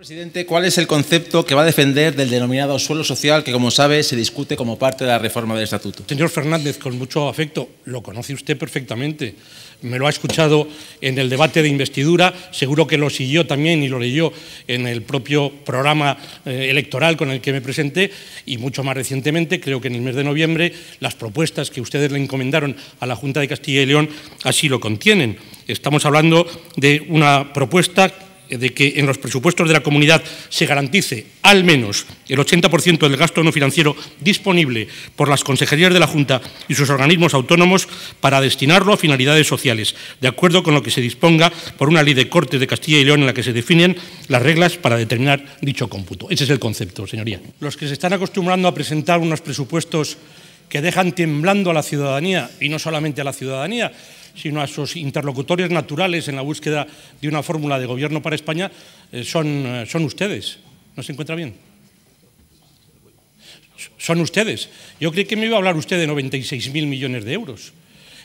Presidente, ¿cuál es el concepto que va a defender del denominado suelo social que, como sabe, se discute como parte de la reforma del Estatuto? Señor Fernández, con mucho afecto, lo conoce usted perfectamente. Me lo ha escuchado en el debate de investidura, seguro que lo siguió también y lo leyó en el propio programa eh, electoral con el que me presenté y mucho más recientemente, creo que en el mes de noviembre, las propuestas que ustedes le encomendaron a la Junta de Castilla y León así lo contienen. Estamos hablando de una propuesta de que en los presupuestos de la comunidad se garantice al menos el 80% del gasto no financiero disponible por las consejerías de la Junta y sus organismos autónomos para destinarlo a finalidades sociales, de acuerdo con lo que se disponga por una ley de Cortes de Castilla y León en la que se definen las reglas para determinar dicho cómputo. Ese es el concepto, señoría. Los que se están acostumbrando a presentar unos presupuestos que dejan temblando a la ciudadanía, y no solamente a la ciudadanía, sino a sus interlocutores naturales en la búsqueda de una fórmula de gobierno para España, eh, son, eh, son ustedes. ¿No se encuentra bien? Son ustedes. Yo creí que me iba a hablar usted de 96.000 millones de euros.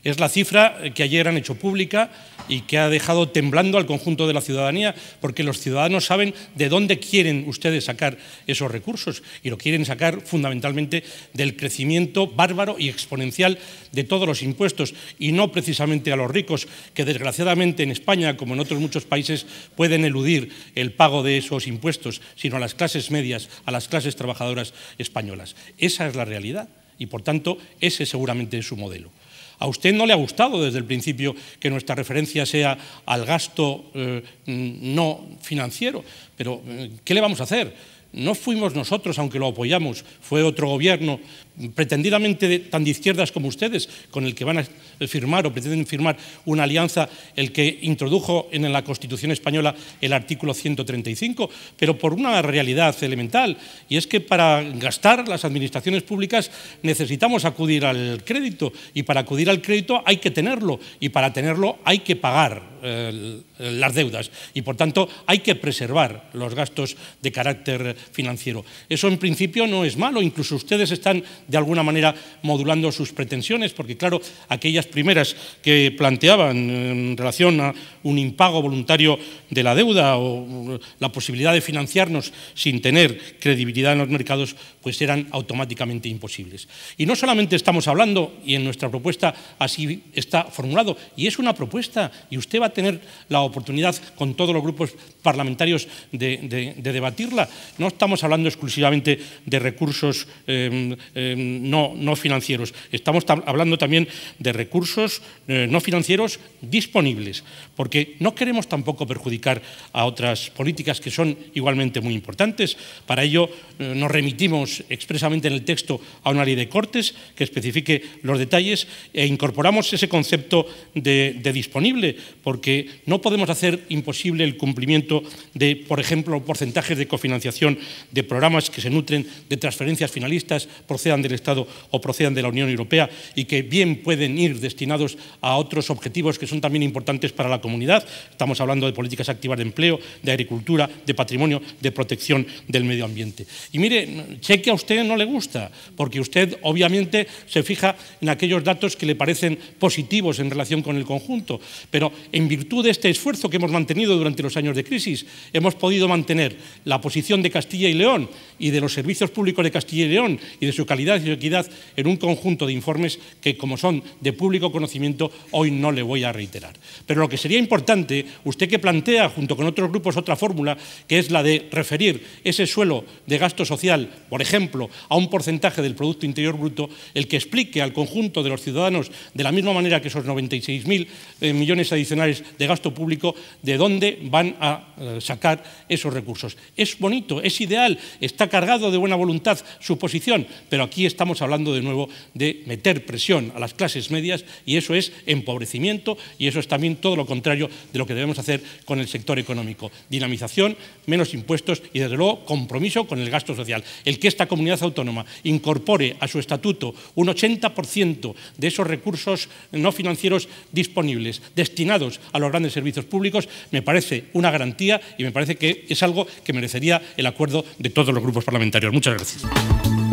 Es la cifra que ayer han hecho pública y que ha dejado temblando al conjunto de la ciudadanía, porque los ciudadanos saben de dónde quieren ustedes sacar esos recursos y lo quieren sacar fundamentalmente del crecimiento bárbaro y exponencial de todos los impuestos y no precisamente a los ricos, que desgraciadamente en España, como en otros muchos países, pueden eludir el pago de esos impuestos, sino a las clases medias, a las clases trabajadoras españolas. Esa es la realidad y, por tanto, ese seguramente es su modelo. A usted no le ha gustado desde el principio que nuestra referencia sea al gasto eh, no financiero, pero eh, ¿qué le vamos a hacer? No fuimos nosotros, aunque lo apoyamos, fue otro gobierno pretendidamente tan de izquierdas como ustedes, con el que van a firmar o pretenden firmar una alianza, el que introdujo en la Constitución española el artículo 135, pero por una realidad elemental, y es que para gastar las administraciones públicas necesitamos acudir al crédito, y para acudir al crédito hay que tenerlo, y para tenerlo hay que pagar eh, las deudas, y por tanto hay que preservar los gastos de carácter financiero. Eso en principio no es malo, incluso ustedes están de alguna manera modulando sus pretensiones, porque claro, aquellas primeras que planteaban eh, en relación a un impago voluntario de la deuda o eh, la posibilidad de financiarnos sin tener credibilidad en los mercados, pues eran automáticamente imposibles. Y no solamente estamos hablando, y en nuestra propuesta así está formulado, y es una propuesta, y usted va a tener la oportunidad con todos los grupos parlamentarios de, debatirla. No estamos hablando exclusivamente de recursos eh, eh, no, financieros. Estamos hablando también de recursos eh, no financieros disponibles, porque no queremos tampoco perjudicar a otras políticas que son igualmente muy importantes. Para ello eh, nos remitimos expresamente en el texto a una ley de cortes que especifique los detalles e incorporamos ese concepto de, de disponible, porque no podemos hacer imposible el cumplimiento de, por ejemplo, porcentajes de cofinanciación de programas que se nutren de transferencias finalistas procedan del Estado o procedan de la Unión Europea y que bien pueden ir destinados a otros objetivos que son también importantes para la comunidad. Estamos hablando de políticas activas de empleo, de agricultura, de patrimonio, de protección del medio ambiente. Y mire, sé que a usted no le gusta, porque usted obviamente se fija en aquellos datos que le parecen positivos en relación con el conjunto, pero en virtud de este esfuerzo que hemos mantenido durante los años de crisis, hemos podido mantener la posición de Castilla y León y de los servicios públicos de Castilla y León y de su calidad y de equidad en un conjunto de informes que, como son de público conocimiento, hoy no le voy a reiterar. Pero lo que sería importante, usted que plantea junto con otros grupos otra fórmula, que es la de referir ese suelo de gasto social, por ejemplo, a un porcentaje del Producto Interior Bruto, el que explique al conjunto de los ciudadanos, de la misma manera que esos 96.000 eh, millones adicionales de gasto público, de dónde van a eh, sacar esos recursos. Es bonito, es ideal, está cargado de buena voluntad su posición, pero aquí estamos hablando de nuevo de meter presión a las clases medias y eso es empobrecimiento y eso es también todo lo contrario de lo que debemos hacer con el sector económico. Dinamización, menos impuestos y desde luego compromiso con el gasto social. El que esta comunidad autónoma incorpore a su estatuto un 80% de esos recursos no financieros disponibles destinados a los grandes servicios públicos me parece una garantía y me parece que es algo que merecería el acuerdo de todos los grupos parlamentarios. Muchas gracias.